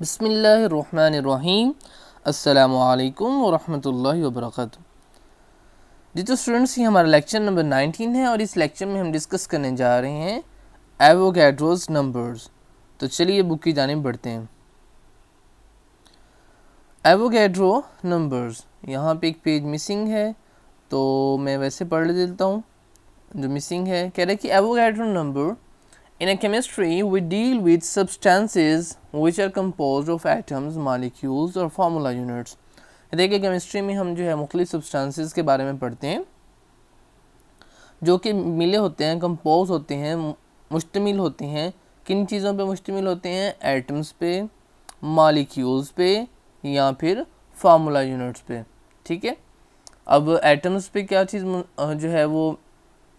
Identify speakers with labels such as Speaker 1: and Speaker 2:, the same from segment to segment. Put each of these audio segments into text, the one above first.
Speaker 1: बसमीम् अल्लाम वरहमल वर्क जी तो स्टूडेंट्स ये हमारा लेक्चर नंबर 19 है और इस लेक्चर में हम डिस्कस करने जा रहे हैं एवोगैड्रोज नंबर्स तो चलिए बुक की जानब बढ़ते हैं एवोगैड्रो नंबर्स यहाँ पे एक पेज मिसिंग है तो मैं वैसे पढ़ देता हूँ जो मिसिंग है कह रहे कि Avogadro number In a chemistry, we deal with substances which are composed of atoms, molecules और formula units. देखिए केमिस्ट्री में हम जो है मुख्तलिफ सब्सटेंसेस के बारे में पढ़ते हैं जो कि मिले होते हैं कंपोज होते हैं मुश्तमिल होते हैं किन चीज़ों पे मुश्तमिल होते हैं एटम्स पे मालिक्यूल्स पे या फिर फार्मूला यूनिट्स पे ठीक है अब एटम्स पे क्या चीज़ जो है वो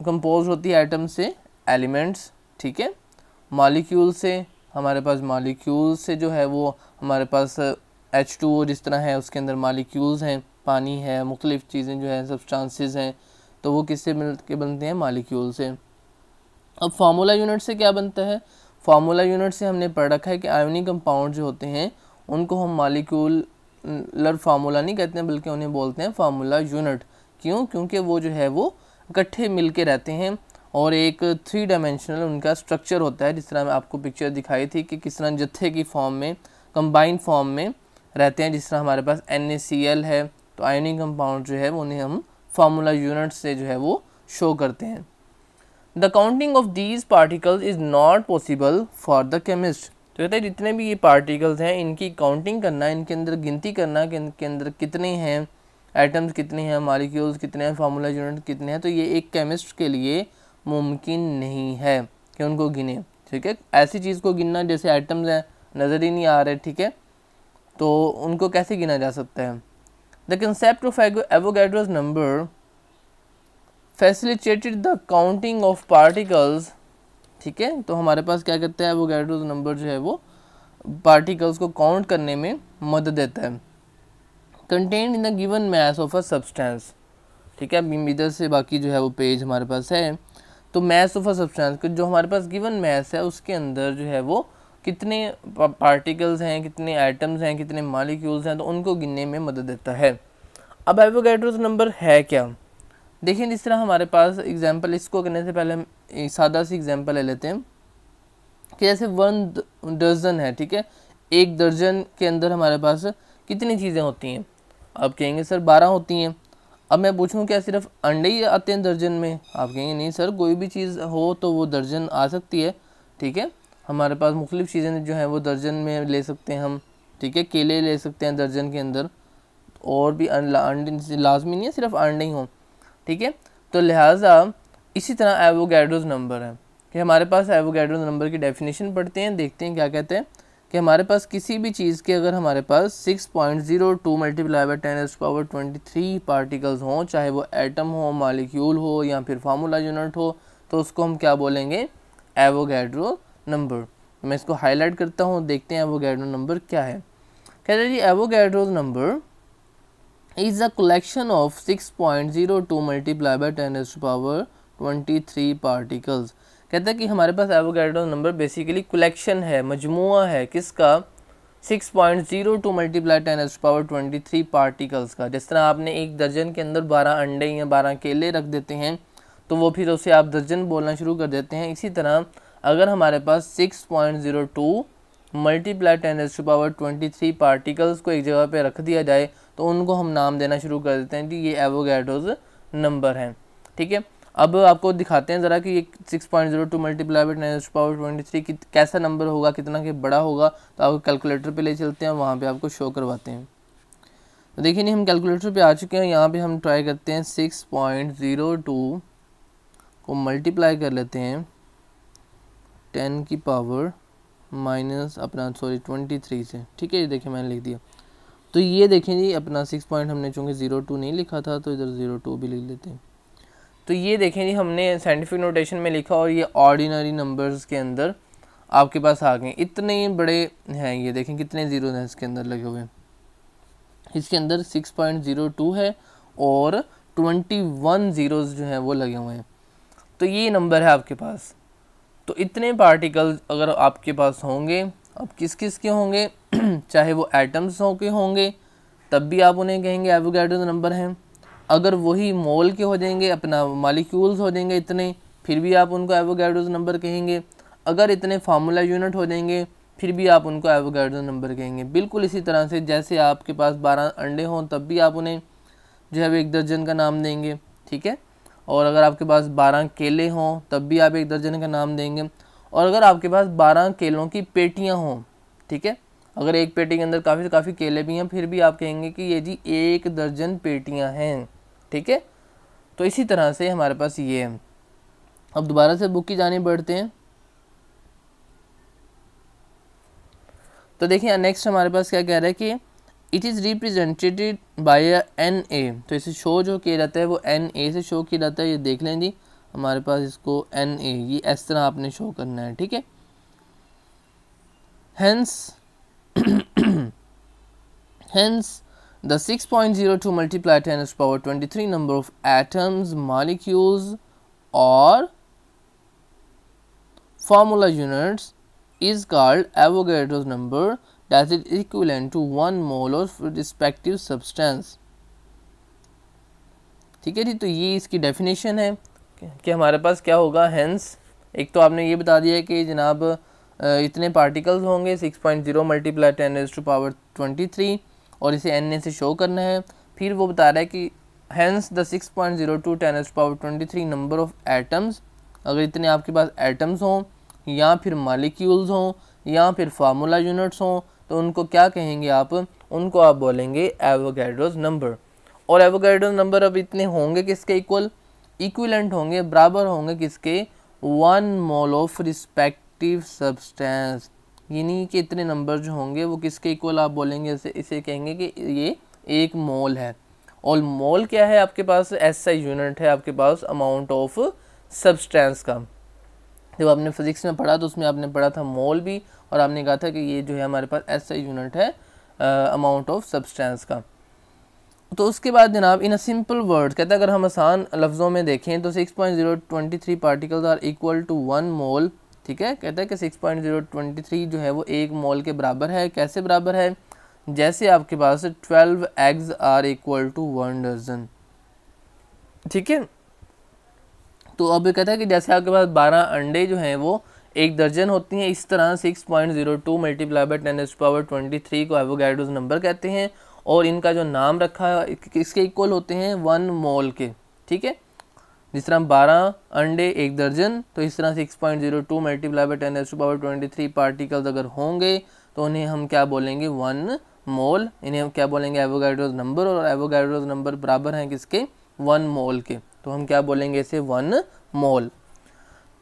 Speaker 1: कंपोज होती है एटम से एलिमेंट्स ठीक है मालिक्यूल से हमारे पास मालिक्यूल से जो है वो हमारे पास एच टू ओ जिस तरह है उसके अंदर मालिक्यूल्स हैं पानी है मुख्तलिफ़ चीज़ें जो हैं सब्सटांसिस हैं तो वो किससे मिल के बनते हैं मालिक्यूल से अब फार्मूला यूनिट से क्या बनता है फार्मूला यूनिट से हमने पढ़ रखा है कि आयोनिक कंपाउंड जो होते हैं उनको हम मालिक्यूल लर फार्मूला नहीं कहते हैं बल्कि उन्हें बोलते हैं फार्मूला यूनिट क्यों क्योंकि वो जो है वो इकट्ठे मिल के रहते हैं और एक थ्री डायमेंशनल उनका स्ट्रक्चर होता है जिस तरह आपको पिक्चर दिखाई थी कि किस तरह जत्थे की फॉर्म में कंबाइन फॉर्म में रहते हैं जिस तरह हमारे पास एन है तो आयोनिक कंपाउंड जो है उन्हें हम फार्मूला यूनिट से जो है वो शो करते हैं the counting of these particles is not possible for the chemist तो कहते हैं जितने भी ये पार्टिकल्स हैं इनकी काउंटिंग करना इनके अंदर गिनती करना कि इनके अंदर कितने हैं एटम्स कितने हैं मालिक्यूल्स कितने हैं फार्मूला यूनिट कितने हैं तो ये एक केमिस्ट के लिए मुमकिन नहीं है कि उनको गिने ठीक है ऐसी चीज़ को गिनना जैसे आइटम्स हैं नज़र ही नहीं आ रहे ठीक है तो उनको कैसे गिना जा सकता है the concept of Avogadro's number facilitated the counting of particles ठीक है तो हमारे पास क्या कहते हैं एवोगैड्रोज नंबर जो है वो पार्टिकल्स को काउंट करने में मदद देता है content in the given mass of a substance ठीक है इधर से बाकी जो है वो पेज हमारे पास है तो मैस ऑफ अ सब्सटेंस जो हमारे पास गिवन मैस है उसके अंदर जो है वो कितने पार्टिकल्स हैं कितने आइटम्स हैं कितने मालिक्यूल्स हैं तो उनको गिनने में मदद देता है अब एवोगैड्रोस नंबर है क्या देखिए जिस तरह हमारे पास एग्जाम्पल इसको करने से पहले हम सादा सी एग्जाम्पल ले लेते हैं कि जैसे वन दर्जन है ठीक है एक दर्जन के अंदर हमारे पास कितनी चीज़ें होती हैं आप कहेंगे सर बारह होती हैं अब मैं पूछूं क्या सिर्फ अंडे ही आते हैं दर्जन में आप कहेंगे नहीं सर कोई भी चीज़ हो तो वो दर्जन आ सकती है ठीक है हमारे पास मुख्तफ़ चीज़ें जो हैं वो दर्जन में ले सकते हैं हम ठीक है केले ले सकते हैं दर्जन के अंदर और भी अंडे लाजमी नहीं है सिर्फ अंडे ही हों ठीक है तो लिहाजा इसी तरह एवोगैड्रोज नंबर है कि हमारे पास एवोगैड्रोज नंबर की डेफिनेशन पढ़ते हैं देखते हैं क्या कहते हैं कि हमारे पास किसी भी चीज़ के अगर हमारे पास 6.02 point zero two multiply by ten S power twenty three particles हों चाहे वो एटम हो मालिक्यूल हो या फिर फार्मूला यूनिट हो तो उसको हम क्या बोलेंगे एवोगैड्रो नंबर मैं इसको हाईलाइट करता हूँ देखते हैं एवोगैड्रो नंबर क्या है कह रहे जी Avogadro number is a collection of six point zero two multiply by ten S power twenty three particles कहता है कि हमारे पास एवोगैड्रो नंबर बेसिकली कलेक्शन है मजमुआ है किसका 6.02 point zero two multiply ten S power twenty three particles का जिस तरह आपने एक दर्जन के अंदर बारह अंडे या बारह केले रख देते हैं तो वो फिर उसे आप दर्जन बोलना शुरू कर देते हैं इसी तरह अगर हमारे पास six point zero two multiply ten S to power twenty three particles को एक जगह पे रख दिया जाए तो उनको हम नाम देना शुरू कर देते हैं कि ये एवोगैडोज नंबर हैं ठीक है अब आपको दिखाते हैं ज़रा कि ये six point zero two multiply by nine power twenty three कि कैसा नंबर होगा कितना के बड़ा होगा तो आप कैलकुलेटर पे ले चलते हैं वहाँ पे आपको शो करवाते हैं तो देखिए नहीं हम कैलकुलेटर पे आ चुके हैं यहाँ पे हम ट्राई करते हैं सिक्स पॉइंट ज़ीरो टू को मल्टीप्लाई कर लेते हैं टेन की पावर माइनस अपना सॉरी ट्वेंटी थ्री से ठीक है ये देखिए मैंने लिख दिया तो ये देखें जी अपना सिक्स पॉइंट हमने चूँकि ज़ीरो टू नहीं लिखा था तो इधर ज़ीरो टू भी लिख लेते हैं तो ये देखें जी हमने साइंटिफिक नोटेशन में लिखा और ये ऑर्डिनरी नंबर्स के अंदर आपके पास आ गए इतने बड़े हैं ये देखें कितने ज़ीरो हैं इसके अंदर लगे हुए इसके अंदर सिक्स पॉइंट ज़ीरो टू है और ट्वेंटी वन ज़ीरोज़ जो हैं वो लगे हुए हैं तो ये नंबर है आपके पास तो इतने पार्टिकल्स अगर आपके पास होंगे अब किस किस के होंगे चाहे वो एटम्स हो के होंगे तब भी आप उन्हें कहेंगे एवोगैड्रो नंबर हैं अगर वही मोल के हो जाएंगे अपना मालिक्यूल्स हो जाएंगे इतने फिर भी आप उनको एवोगैड्रोज नंबर कहेंगे अगर इतने फार्मूला यूनिट हो जाएंगे फिर भी आप उनको एवोगैड्रो नंबर कहेंगे बिल्कुल इसी तरह से जैसे आपके पास बारह अंडे हों तब भी आप उन्हें जो है एक दर्जन का नाम देंगे ठीक है और अगर आपके पास बारह केले हों तब भी आप एक दर्जन का नाम देंगे और अगर आपके पास बारह केलों की पेटियाँ हों ठीक है अगर एक पेटी के अंदर काफ़ी काफ़ी केले भी हैं फिर भी आप कहेंगे कि ये जी एक दर्जन पेटियाँ हैं ठीक है तो इसी तरह से हमारे पास ये है अब दोबारा से बुक की जानी बढ़ते हैं तो देखिए नेक्स्ट हमारे पास क्या कह रहा है कि it is represented by N A तो इसे शो जो किया जाता है वो एन ए से शो किया जाता है ये देख लें जी हमारे पास इसको एन ए ये इस तरह आपने शो करना है ठीक है hence hence The 6.02 multiplied 10 to the power 23 number of atoms, molecules or formula units is called Avogadro's number that is equivalent to 1 mole of respective substance. ठीक है जी तो ये इसकी डेफिनेशन है कि हमारे पास क्या होगा हैंस एक तो आपने ये बता दिया कि जनाब इतने पार्टिकल्स होंगे 6.0 point zero multiply ten as to power 23 और इसे एन ए से शो करना है फिर वो बता रहा है कि hence the six point zero two ten H power twenty three number of atoms अगर इतने आपके पास एटम्स हों या फिर मालिक्यूल्स हों या फिर फार्मूला यूनिट्स हों तो उनको क्या कहेंगे आप उनको आप बोलेंगे एवोगैड्रोज नंबर और एवोगैड्रोज नंबर अब इतने होंगे किसके इक्वल इक्विलेंट होंगे बराबर होंगे किसके one mole of respective substance यानी कि इतने नंबर जो होंगे वो किसके इक्वल आप बोलेंगे इसे इसे कहेंगे कि ये एक मोल है और मोल क्या है आपके पास एस यूनिट है आपके पास अमाउंट ऑफ सब्सटेंस का जब आपने फिजिक्स में पढ़ा तो उसमें आपने पढ़ा था मोल भी और आपने कहा था कि ये जो है हमारे पास एस आई यूनिट है अमाउंट ऑफ सब्सटेंस का तो उसके बाद जनाब इन अ सिंपल वर्ड कहते हैं अगर हम आसान लफ्ज़ों में देखें तो six point zero twenty three particles are equal to one mole ठीक है कहता है कि six point zero twenty three जो है वो एक मोल के बराबर है कैसे बराबर है जैसे आपके पास twelve eggs are equal to one dozen ठीक है तो अब कहता है कि जैसे आपके पास बारह अंडे जो हैं वो एक दर्जन होती हैं इस तरह six point zero two multiply by ten S power twenty three को एवोगैडोज नंबर कहते हैं और इनका जो नाम रखा है किसके इक्वल होते हैं वन मॉल के ठीक है जिस तरह बारह अंडे एक दर्जन तो इस तरह six point zero two multiply by ten to power twenty three particles अगर होंगे तो उन्हें हम क्या बोलेंगे वन मोल इन्हें हम क्या बोलेंगे एवोगाइड्रोज नंबर और एवोगाइड्रोज नंबर बराबर हैं किसके वन मोल के तो हम क्या बोलेंगे इसे वन मोल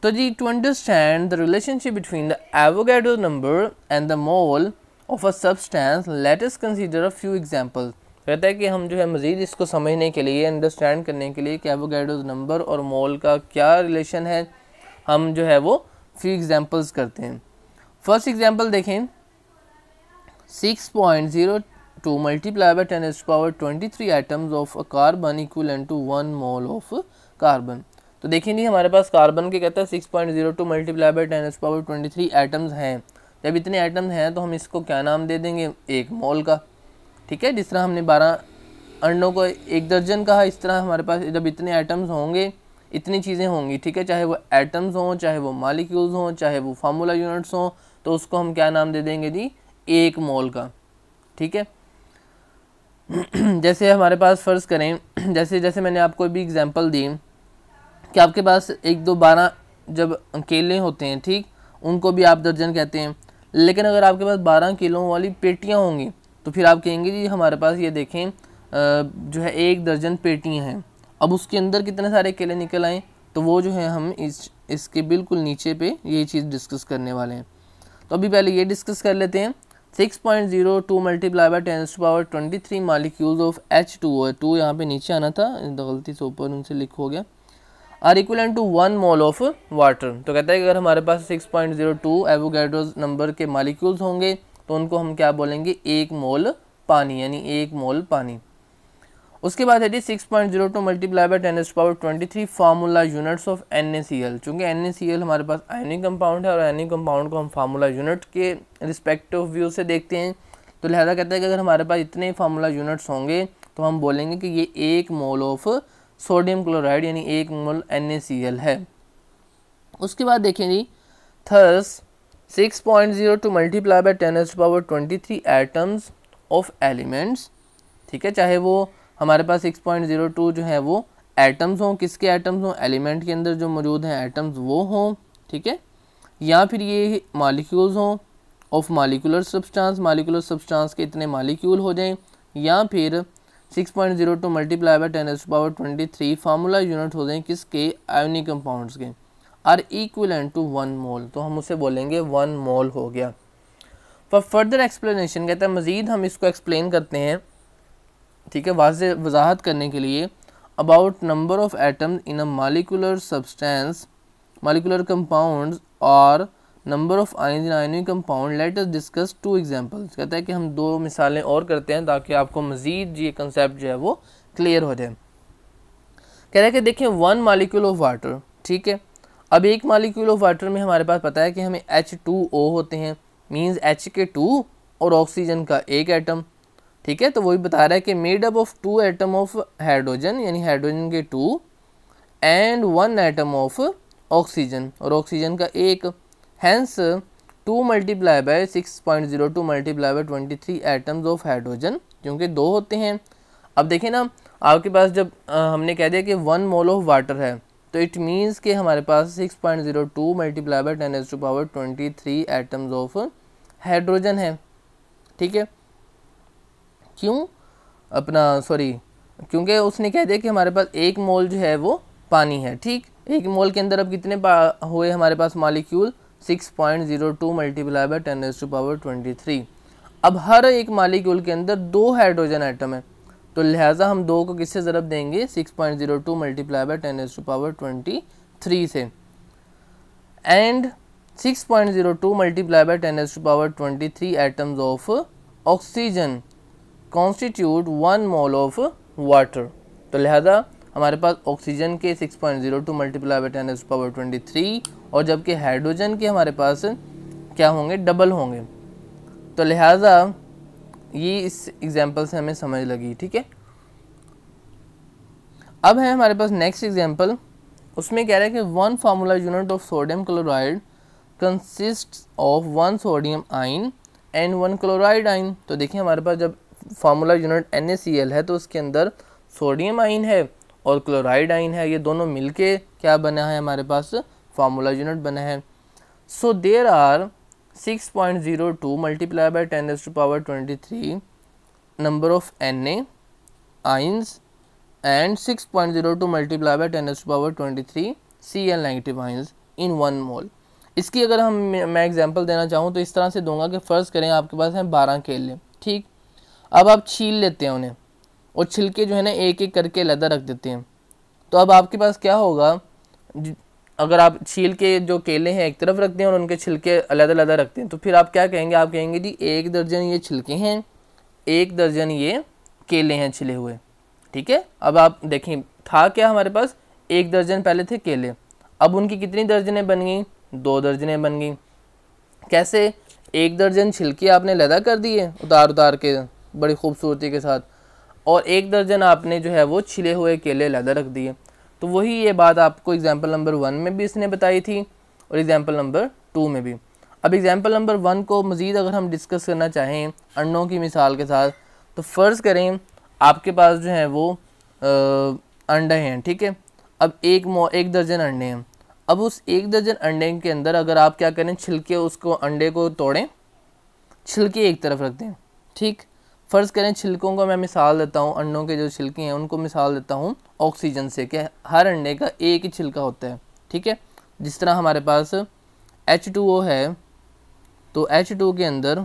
Speaker 1: तो जी to understand the relationship between the Avogadro's number and the mole of a substance let us consider a few examples कहता है कि हम जो है मज़ीद इसको समझने के लिए अंडरस्टैंड करने के लिए कैवोगैडोज नंबर और मोल का क्या रिलेशन है हम जो है वो फ्री एग्जांपल्स करते हैं फर्स्ट एग्जांपल देखें 6.02 point zero two multiply by ten S power twenty three items of a carbon equal and to one mole of carbon तो देखें जी हमारे पास कार्बन के कहता है six point zero two multiply by ten S power twenty three items हैं जब इतने आइटम्स हैं तो हम इसको क्या नाम दे देंगे एक मोल का ठीक है जिस तरह हमने बारह अंडों को एक दर्जन कहा इस तरह हमारे पास जब इतने आइटम्स होंगे इतनी चीज़ें होंगी ठीक है चाहे वो एटम्स हों चाहे वो मालिक्यूल्स हों चाहे वो फार्मूला यूनिट्स हों तो उसको हम क्या नाम दे देंगे जी एक मोल का ठीक है जैसे हमारे पास फ़र्ज़ करें जैसे जैसे मैंने आपको भी एग्ज़ाम्पल दी कि आपके पास एक दो बारह जब केले होते हैं ठीक उनको भी आप दर्जन कहते हैं लेकिन अगर आपके पास बारह किलो वाली पेटियाँ होंगी तो फिर आप कहेंगे जी हमारे पास ये देखें जो है एक दर्जन पेटियाँ हैं अब उसके अंदर कितने सारे केले निकल आएँ तो वो जो है हम इस इसके बिल्कुल नीचे पे ये चीज़ डिस्कस करने वाले हैं तो अभी पहले ये डिस्कस कर लेते हैं 6.02 point zero two multiply by ten to power twenty three molecules of H two O two यहाँ पर नीचे आना था गलती से ऊपर उनसे लिख हो गया are equal to one mole of water तो कहता है कि अगर हमारे पास six point zero two Avogadro's number के मालिक्यूल्स होंगे तो उनको हम क्या बोलेंगे एक मोल पानी यानी एक मोल पानी उसके बाद है जी six point zero two multiply by ten S power twenty three formula units of N A C L चूँकि एन ए सी एल हमारे पास आयनिक कंपाउंड है और आयनिक कंपाउंड को हम फार्मूला यूनिट के रिस्पेक्ट ऑफ व्यू से देखते हैं तो लिहाजा कहते हैं कि अगर हमारे पास इतने फार्मूला यूनिट्स होंगे तो हम बोलेंगे कि ये एक मोल ऑफ सोडियम क्लोराइड यानी एक मोल एन है उसके बाद देखें जी third six point zero two multiply by ten S power twenty three atoms of elements ठीक है चाहे वो हमारे पास सिक्स पॉइंट जीरो टू जो है वो एटम्स हों किसके एटम्स हों एलिमेंट के अंदर जो मौजूद हैं एटम्स वो हों ठीक है या फिर ये मालिक्यूल्स हों of molecular substance molecular substance के इतने मालिक्यूल हो जाएं या फिर 6.02 point zero two multiply by ten S power twenty three formula unit हो जाएं किसके आयोनिक कंपाउंड्स के are equal to one mole तो हम उसे बोलेंगे वन मोल हो गया फॉर फर्दर एक्सप्लेनेशन कहते हैं मज़ीद हम इसको एक्सप्लेन करते हैं ठीक है वाज वजाहत करने के लिए about number of atom in a molecular substance molecular compound और number of ion in ionic compound let us discuss two examples कहते हैं कि हम दो मिसालें और करते हैं ताकि आपको मज़ीद ये कंसेप्ट जो है वो क्लियर हो जाए कह रहे हैं कि देखिए वन मालिक्यूल ऑफ वाटर ठीक है अब एक मालिक्यूल ऑफ वाटर में हमारे पास पता है कि हमें एच टू ओ होते हैं मीन्स एच के टू और ऑक्सीजन का एक एटम ठीक है तो वही बता रहा है कि made up of two atom of hydrogen यानी हाइड्रोजन के two and one atom of oxygen और ऑक्सीजन का एक hence two multiply by six point zero two multiply by twenty three atoms of hydrogen क्योंकि दो होते हैं अब देखें ना आपके पास जब आ, हमने कह दिया कि वन मोल ऑफ वाटर है तो इट मीन्स कि हमारे पास 6.02 point zero two multiply by ten S to power twenty three atoms of hydrogen है ठीक है क्यों अपना सॉरी क्योंकि उसने कह दिया कि हमारे पास एक मोल जो है वो पानी है ठीक एक मोल के अंदर अब कितने हुए हमारे पास molecule 6.02 point zero two multiply by ten S to power twenty three अब हर एक मालिक्यूल के अंदर दो हाइड्रोजन आइटम है तो लिहाजा हम दो को किससे ज़रब देंगे six point zero two multiply by ten S to power twenty three से and six point zero two multiply by ten S to power twenty three atoms of oxygen constitute one mole of water तो लिहाजा हमारे पास oxygen के 6.02 point zero two multiply by ten power twenty three और जबकि hydrogen के हमारे पास क्या होंगे डबल होंगे तो लिहाजा ये इस एग्जाम्पल से हमें समझ लगी ठीक है अब है हमारे पास नेक्स्ट एग्जाम्पल उसमें कह रहा है कि one formula unit of sodium chloride consist of one sodium ion and one chloride ion तो देखिए हमारे पास जब फार्मूला यूनिट एन है तो उसके अंदर सोडियम आइन है और क्लोराइड आइन है ये दोनों मिलके क्या बना है हमारे पास फार्मूला यूनिट बना है so there are six point zero two multiply by ten S to power twenty three number of N A ions and six point zero two multiply by ten S to power twenty three C L negative ions in one mole इसकी अगर हम मैं example देना चाहूँ तो इस तरह से दूंगा कि फ़र्ज़ करें आपके पास हैं बारह केले ठीक अब आप छील लेते हैं उन्हें और छिलके जो है ना एक एक करके लदा रख देते हैं तो अब आपके पास क्या होगा अगर आप छील के जो केले हैं एक तरफ रखते हैं और उनके छिलके अलग अलग रखते हैं तो फिर आप क्या कहेंगे आप कहेंगे जी एक दर्जन ये छिलके हैं एक दर्जन ये केले हैं छिले हुए ठीक है अब आप देखें था क्या हमारे पास एक दर्जन पहले थे केले अब उनकी कितनी दर्जनें बन गई दो दर्जनें बन गई कैसे एक दर्जन छिलके आपने लदा कर दिए उतार उतार के बड़ी खूबसूरती के साथ और एक दर्जन आपने जो है वो छिले हुए केले लदा रख दिए तो वही ये बात आपको एग्ज़ाम्पल नंबर वन में भी इसने बताई थी और एग्ज़ाम्पल नंबर टू में भी अब एग्ज़ाम्पल नंबर वन को मज़ीद अगर हम डिस्कस करना चाहें अंडों की मिसाल के साथ तो फ़र्ज़ करें आपके पास जो है वो अंडे हैं ठीक है अब एक मो एक दर्जन अंडे हैं अब उस एक दर्जन अंडे के अंदर अगर आप क्या करें छिलके उसको अंडे को तोड़ें छिलके एक तरफ रख दें ठीक फ़र्ज़ करें छिलकों को मैं मिसाल देता हूँ अंडों के जो छिलके हैं उनको मिसाल देता हूँ ऑक्सीजन से कि हर अंडे का एक ही छिलका होता है ठीक है जिस तरह हमारे पास एच टू ओ है तो एच टू के अंदर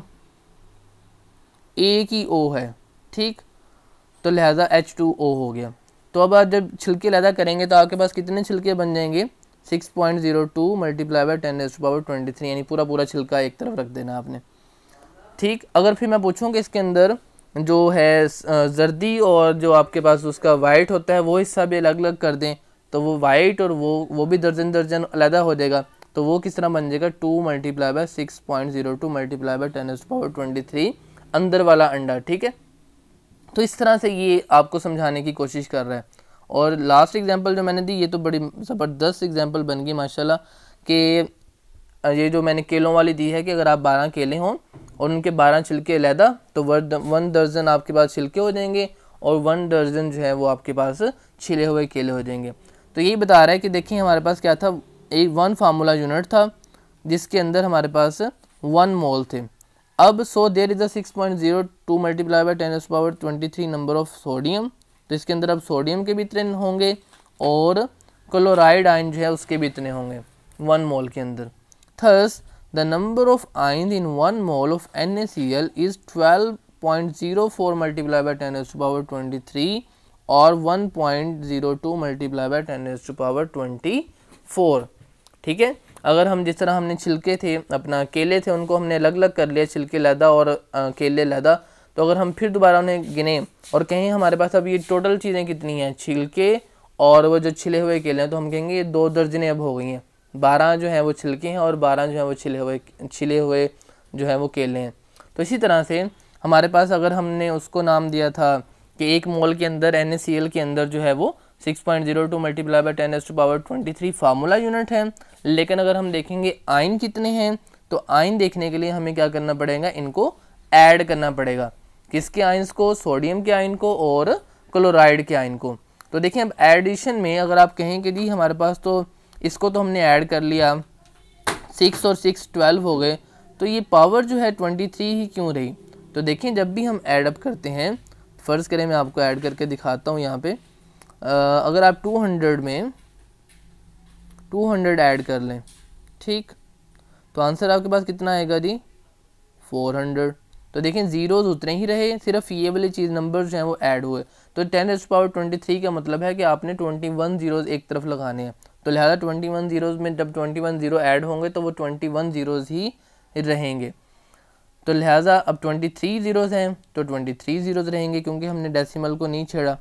Speaker 1: एक ही ओ है ठीक तो लिहाजा एच टू ओ हो गया तो अब आप जब छिलके लहदा करेंगे तो आपके पास कितने छिलके बन जाएंगे six point zero two multiply by ten S power twenty three यानी पूरा पूरा छिलका एक तरफ रख देना आपने ठीक अगर फिर मैं पूछूँ कि इसके अंदर जो है जर्दी और जो आपके पास उसका वाइट होता है वो हिस्सा भी अलग अलग कर दें तो वो वाइट और वो वो भी दर्जन दर्जन अलहदा हो जाएगा तो वो किस तरह बन जाएगा two multiply by six point zero two multiply by ten S power twenty three अंदर वाला अंडा ठीक है तो इस तरह से ये आपको समझाने की कोशिश कर रहा है और लास्ट एग्ज़ाम्पल जो मैंने दी ये तो बड़ी ज़बरदस्त एग्जाम्पल बन गई माशाल्लाह कि ये जो मैंने केलों वाली दी है कि अगर आप बारह केले हों और उनके बारह छिलके अलहदा तो वन दर्जन आपके पास छिलके हो जाएंगे और वन दर्जन जो है वो आपके पास छिले हुए केले हो जाएंगे तो यही बता रहा है कि देखिए हमारे पास क्या था एक वन फार्मूला यूनिट था जिसके अंदर हमारे पास वन मोल थे अब so there is the six point zero two multiply by ten S power twenty three number of sodium तो इसके अंदर अब सोडियम के भी इतने होंगे और क्लोराइड आयन जो है उसके भी इतने होंगे वन मोल के अंदर third The number of ions in is mole of NaCl is 12.04 multiplied by 10 to to power 23 और 1.02 multiply by ten S to power 24 ठीक है अगर हम जिस तरह हमने छिलके थे अपना केले थे उनको हमने अलग अलग कर लिया छिलके लदा और आ, केले लदा तो अगर हम फिर दोबारा उन्हें गिने और कहें हमारे पास अब ये टोटल चीज़ें कितनी हैं छिलके और वो जो छिले हुए केले हैं तो हम कहेंगे ये दो दर्जनें अब हो गई हैं बारह जो हैं वो छिलके हैं और बारह जो हैं वो छिले हुए छिले हुए जो हैं वो केले हैं तो इसी तरह से हमारे पास अगर हमने उसको नाम दिया था कि एक मोल के अंदर एन के अंदर जो है वो 6.02 multiply by ten S to power twenty three formula unit है लेकिन अगर हम देखेंगे आइन कितने हैं तो आइन देखने के लिए हमें क्या करना पड़ेगा इनको ऐड करना पड़ेगा किसके आइंस को सोडियम के आइन को और क्लोराइड के आइन को तो देखिए अब एडिशन में अगर आप कहें कि जी हमारे पास तो इसको तो हमने ऐड कर लिया सिक्स और सिक्स ट्वेल्व हो गए तो ये पावर जो है ट्वेंटी थ्री ही क्यों रही तो देखें जब भी हम ऐड अप करते हैं फ़र्ज़ करें मैं आपको ऐड करके दिखाता हूँ यहाँ पे आ, अगर आप टू हंड्रेड में टू हंड्रेड ऐड कर लें ठीक तो आंसर आपके पास कितना आएगा जी फोर हंड्रेड तो देखें ज़ीरोज़ उतने ही रहे सिर्फ ये वाले चीज़ नंबर जो हैं वो ऐड हुए तो ten H power twenty three का मतलब है कि आपने ट्वेंटी वन ज़ीरोज़ एक तरफ लगाने हैं तो लिहाजा ट्वेंटी वन ज़ीरोज़ में जब ट्वेंटी वन ज़ीरो ऐड होंगे तो वो ट्वेंटी वन ज़ीरोज़ ही रहेंगे तो लिहाजा अब ट्वेंटी थ्री ज़ीरोज़ हैं तो ट्वेंटी थ्री ज़ीरोज़ रहेंगे क्योंकि हमने डेसिमल को नहीं छेड़ा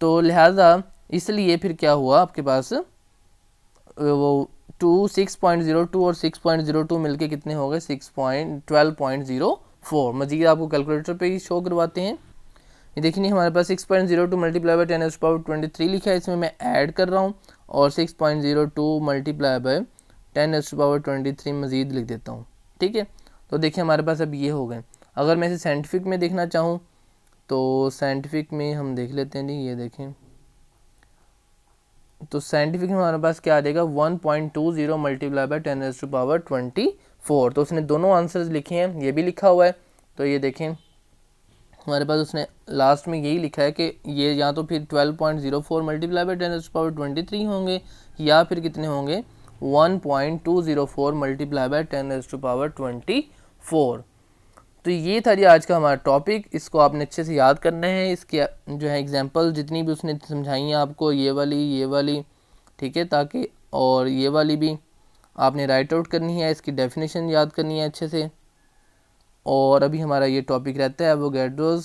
Speaker 1: तो लिहाजा इसलिए फिर क्या हुआ आपके पास वो two six point zero two और सिक्स पॉइंट ज़ीरो टू मिल के कितने हो गए six point twelve point zero four मजीद आपको कैलकुलेटर पे ही शो करवाते हैं ये देखिए हमारे पास six point zero two multiply by ten S power twenty three लिखा है इसमें मैं ऐड कर रहा हूँ और 6.02 point zero two multiply by ten S power twenty three मज़ीद लिख देता हूँ ठीक है तो देखिए हमारे पास अब ये हो गए अगर मैं इसे साइंटिफिक में देखना चाहूँ तो साइंटिफिक में हम देख लेते हैं जी ये देखें तो साइंटिफिक में हमारे पास क्या आ जाएगा one point two zero multiply by ten S to power twenty four तो उसने दोनों आंसर्स लिखे हैं ये भी लिखा हुआ है तो ये देखें हमारे पास उसने लास्ट में यही लिखा है कि ये या तो फिर 12.04 point zero four multiply by ten power twenty three होंगे या फिर कितने होंगे 1.204 point two zero four multiply by ten S to power twenty four तो ये था जी आज का हमारा टॉपिक इसको आपने अच्छे से याद करना है इसके जो है एग्जाम्पल जितनी भी उसने समझाई हैं आपको ये वाली ये वाली ठीक है ताकि और ये वाली भी आपने राइट आउट करनी है इसकी डेफिनेशन याद करनी है अच्छे से और अभी हमारा ये टॉपिक रहता है एवोगेड्रोज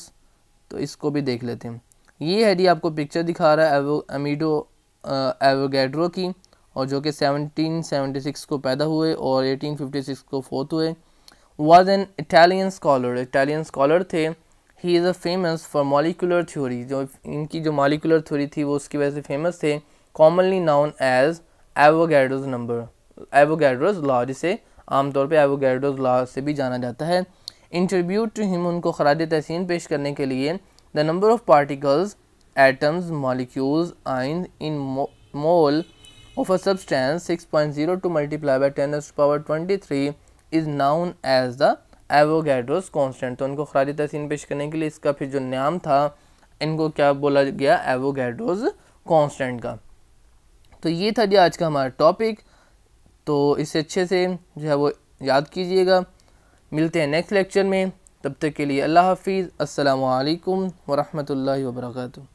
Speaker 1: तो इसको भी देख लेते हैं ये है जी आपको पिक्चर दिखा रहा है एवो अमीडो एवोगेड्रो की और जो कि 1776 को पैदा हुए और 1856 को fourth who was an Italian scholar Italian scholar थे he is a famous for molecular theory जो इनकी जो मॉलिकुलर थ्योरी थी वो उसकी वजह से फेमस थे commonly known as Avogadro's number Avogadro's law जिसे आमतौर पर एवोगेड्रोज लॉ से भी जाना जाता है इन ट्रिब्यूट टू हिम उनको खराज तहसीन पेश करने के लिए the number of particles atoms molecules ion in mole of a substance zero two multiply by ten S power twenty three is known as the Avogadro's constant तो उनको खराज तहसीन पेश करने के लिए इसका फिर जो नाम था इनको क्या बोला गया एवोगैड्रोज कॉन्सटेंट का तो ये था जी आज का हमारा टॉपिक तो इसे अच्छे से जो है वो याद कीजिएगा मिलते हैं नेक्स्ट लेक्चर में तब तक के लिए अल्लाह हाफिज़ असलकम वरहमल वर्का